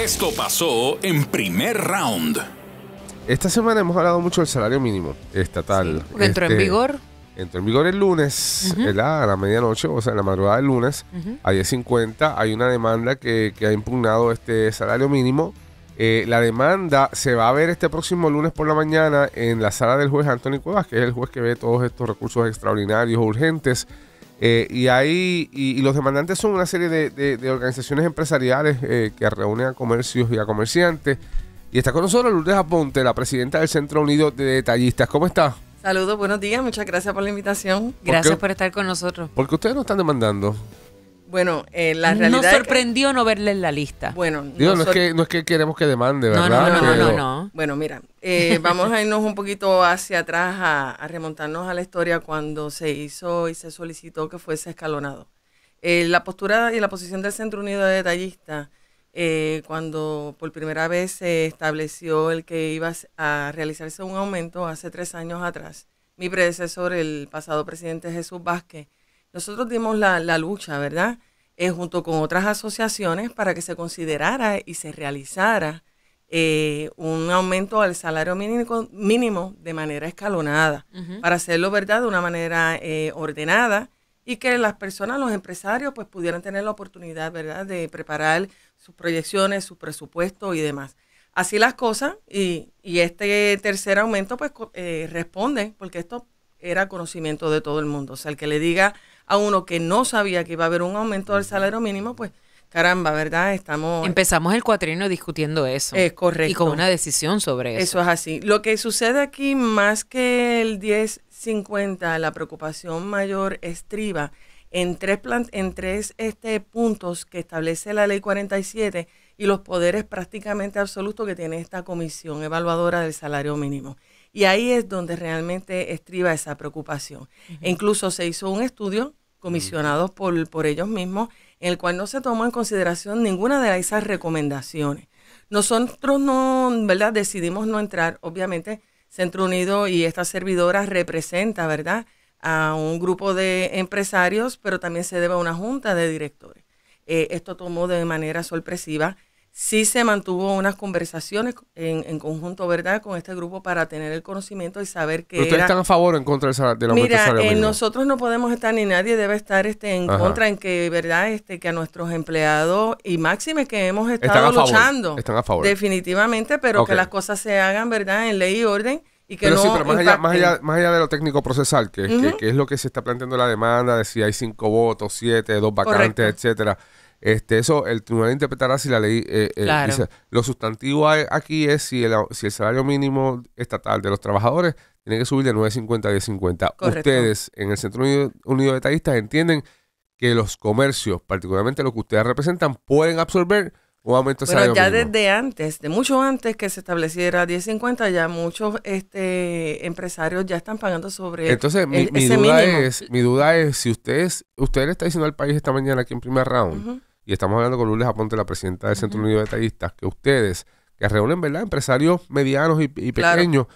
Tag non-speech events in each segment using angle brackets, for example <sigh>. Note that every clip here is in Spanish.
Esto pasó en primer round. Esta semana hemos hablado mucho del salario mínimo estatal. entró en este, vigor. Entró en vigor el lunes, A la medianoche, o sea, en la madrugada del lunes, a 10.50. Hay una demanda que, ha impugnado este salario mínimo. Eh, la demanda se va a ver este próximo lunes por la mañana en la sala del juez Anthony Cuevas, que es el juez que ve todos estos recursos extraordinarios urgentes eh, y, y, los demandantes son una serie de, organizaciones empresariales eh, que reúnen a comercios y a comerciantes. Y está con nosotros Lourdes Aponte, la presidenta del Centro Unido de Detallistas. ¿Cómo está? Saludos, buenos días, muchas gracias por la invitación. Gracias ¿Por, estar con nosotros. Porque ustedes no están demandando? Bueno, eh, la realidad. Nos sorprendió no verle en la lista. Bueno, no, es que, queremos que demande, ¿verdad? No, no, no, Bueno, mira, eh, <laughs> vamos a irnos un poquito hacia atrás, a, remontarnos a la historia cuando se hizo y se solicitó que fuese escalonado. Eh, la postura y la posición del Centro Unido de Detallistas, cuando por primera vez se estableció el que iba a realizarse un aumento hace tres años atrás, mi predecesor, el pasado presidente Jesús Vázquez, nosotros dimos la, lucha, ¿verdad? Eh, junto con otras asociaciones para que se considerara y se realizara eh, un aumento al salario mínimo, de manera escalonada, para hacerlo, ¿verdad?, de una manera eh, ordenada y que las personas, los empresarios, pues pudieran tener la oportunidad, ¿verdad?, de preparar sus proyecciones, su presupuesto y demás. Así las cosas y, y este tercer aumento, pues, responde, porque esto era conocimiento de todo el mundo. O sea, el que le diga a uno que no sabía que iba a haber un aumento del salario mínimo, pues caramba, ¿verdad? Estamos... Empezamos el cuatrino discutiendo eso. Es correcto. Y con una decisión sobre eso. Eso es así. Lo que sucede aquí, más que el 10.50, la preocupación mayor estriba en tres, en tres este, puntos que establece la ley 47 y los poderes prácticamente absolutos que tiene esta comisión evaluadora del salario mínimo. Y ahí es donde realmente estriba esa preocupación. E incluso se hizo un estudio comisionados por, por ellos mismos, en el cual no se tomó en consideración ninguna de esas recomendaciones. Nosotros no, ¿verdad? Decidimos no entrar. Obviamente, Centro Unido y esta servidora representa, ¿verdad? A un grupo de empresarios, pero también se debe a una junta de directores. Eh, esto tomó de manera sorpresiva Sí se mantuvo unas conversaciones en, en, conjunto, ¿verdad?, con este grupo para tener el conocimiento y saber que. ¿Ustedes están a favor o en contra de, la del Mira, nosotros no podemos estar ni nadie debe estar este, en contra en que, ¿verdad?, este, que a nuestros empleados y máxime que hemos estado luchando. Están a favor. Definitivamente, pero que las cosas se hagan, ¿verdad?, en ley y orden. Y que no más allá, más allá, más, allá, de lo técnico procesal, que, es lo que se está planteando la demanda, de si hay cinco votos, siete, dos vacantes, etcétera este, eso, el tribunal interpretará si la ley eh, eh dice, lo sustantivo aquí es si el, si el salario mínimo estatal de los trabajadores tiene que subir de 9.50 a 10.50. Ustedes en el Centro Unido, de Tallistas entienden que los comercios, particularmente los que ustedes representan, pueden absorber un aumento de salario ya desde antes, de mucho antes que se estableciera 10.50, ya muchos este, empresarios ya están pagando sobre Entonces, el, ese mínimo. es, mi duda es si ustedes, usted le está diciendo al país esta mañana aquí en primer round, y estamos hablando con Lourdes Aponte, la presidenta del Centro Unido de Detallistas, que ustedes, que reúnen, ¿verdad?, empresarios medianos y, pequeños,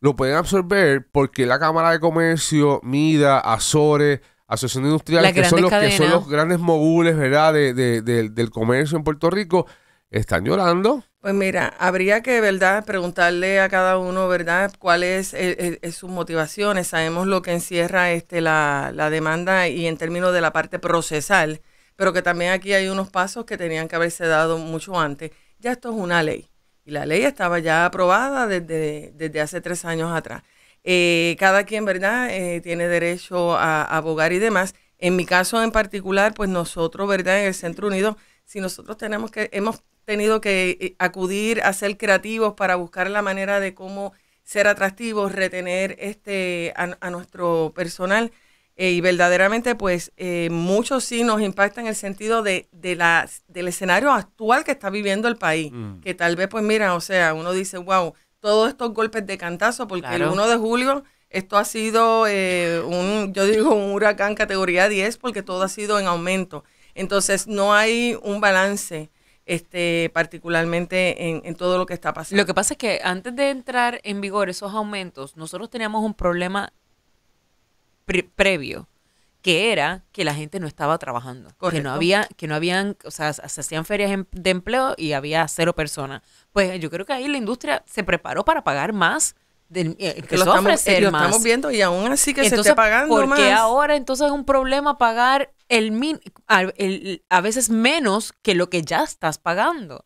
lo pueden absorber porque la Cámara de Comercio, MIDA, Azores, Asociación Industrial, que son, los, que son los grandes mogules, ¿verdad?, de, del comercio en Puerto Rico, están llorando. Pues mira, habría que, ¿verdad?, preguntarle a cada uno, ¿verdad?, cuáles eh, eh, son sus motivaciones. Sabemos lo que encierra este, la, la demanda y en términos de la parte procesal pero que también aquí hay unos pasos que tenían que haberse dado mucho antes. Ya esto es una ley y la ley estaba ya aprobada desde, desde hace tres años atrás. Eh, cada quien, ¿verdad?, eh, tiene derecho a, abogar y demás. En mi caso en particular, pues nosotros, ¿verdad?, en el Centro Unido, si nosotros tenemos que, hemos tenido que eh, acudir a ser creativos para buscar la manera de cómo ser atractivos, retener este a nuestro personal, eh, y verdaderamente, pues, eh, muchos sí nos impacta en el sentido de, de la, del escenario actual que está viviendo el país. Mm. Que tal vez, pues, mira, o sea, uno dice, wow, todos estos golpes de cantazo, porque el 1 de julio esto ha sido eh, un, yo digo, un huracán categoría 10, porque todo ha sido en aumento. Entonces, no hay un balance este, particularmente en, en, todo lo que está pasando. Lo que pasa es que antes de entrar en vigor esos aumentos, nosotros teníamos un problema previo, que era que la gente no estaba trabajando. Que no había, que no habían, o sea, se hacían ferias de empleo y había cero personas. Pues yo creo que ahí la industria se preparó para pagar más. De, eh, que lo estamos, eh, estamos viendo y aún así que se esté pagando Porque ahora entonces es un problema pagar el, a, veces menos que lo que ya estás pagando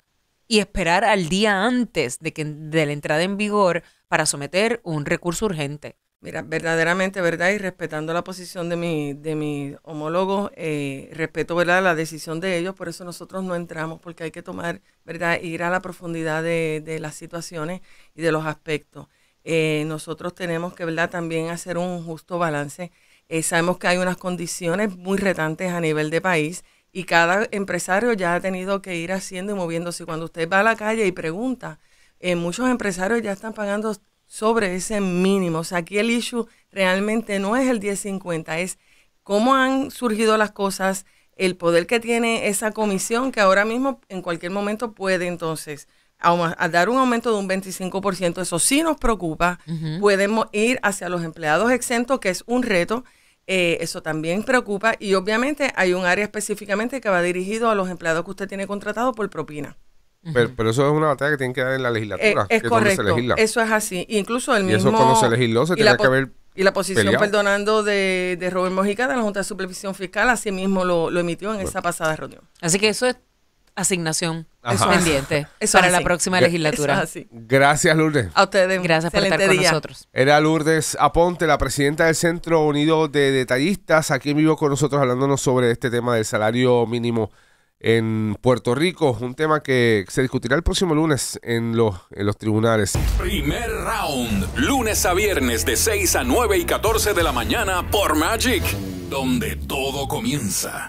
y esperar al día antes de, que, de la entrada en vigor para someter un recurso urgente. Mira, verdaderamente, ¿verdad? Y respetando la posición de, mi, de mis homólogos, eh, respeto, ¿verdad? La decisión de ellos, por eso nosotros no entramos, porque hay que tomar, ¿verdad? Ir a la profundidad de, de las situaciones y de los aspectos. Eh, nosotros tenemos que, ¿verdad? También hacer un justo balance. Eh, sabemos que hay unas condiciones muy retantes a nivel de país y cada empresario ya ha tenido que ir haciendo y moviéndose. Cuando usted va a la calle y pregunta, muchos empresarios ya están pagando sobre ese mínimo. O sea, aquí el issue realmente no es el 1050, es cómo han surgido las cosas, el poder que tiene esa comisión que ahora mismo en cualquier momento puede entonces dar un aumento de un 25%, eso sí nos preocupa, podemos ir hacia los empleados exentos, que es un reto, eh, eso también preocupa y obviamente hay un área específicamente que va dirigido a los empleados que usted tiene contratado por propina. Pero, eso es una batalla que tiene que dar en la legislatura. Eh, es, correcto. Eso es así. incluso el mismo. Y eso cuando se legisló se tenía que haber. Y la posición, perdonando, de, de Robert Mojica de la Junta de Supervisión Fiscal, así mismo lo, emitió en esa pasada reunión. Así que eso es asignación pendiente para la próxima legislatura. así. Gracias, Lourdes. A ustedes. Gracias por estar con nosotros. Era Lourdes Aponte, la presidenta del Centro Unido de Detallistas, aquí vivo con nosotros hablándonos sobre este tema del salario mínimo en Puerto Rico, un tema que se discutirá el próximo lunes en los, tribunales. Primer round, lunes a viernes de 6 a 9 y 14 de la mañana por Magic, donde todo comienza.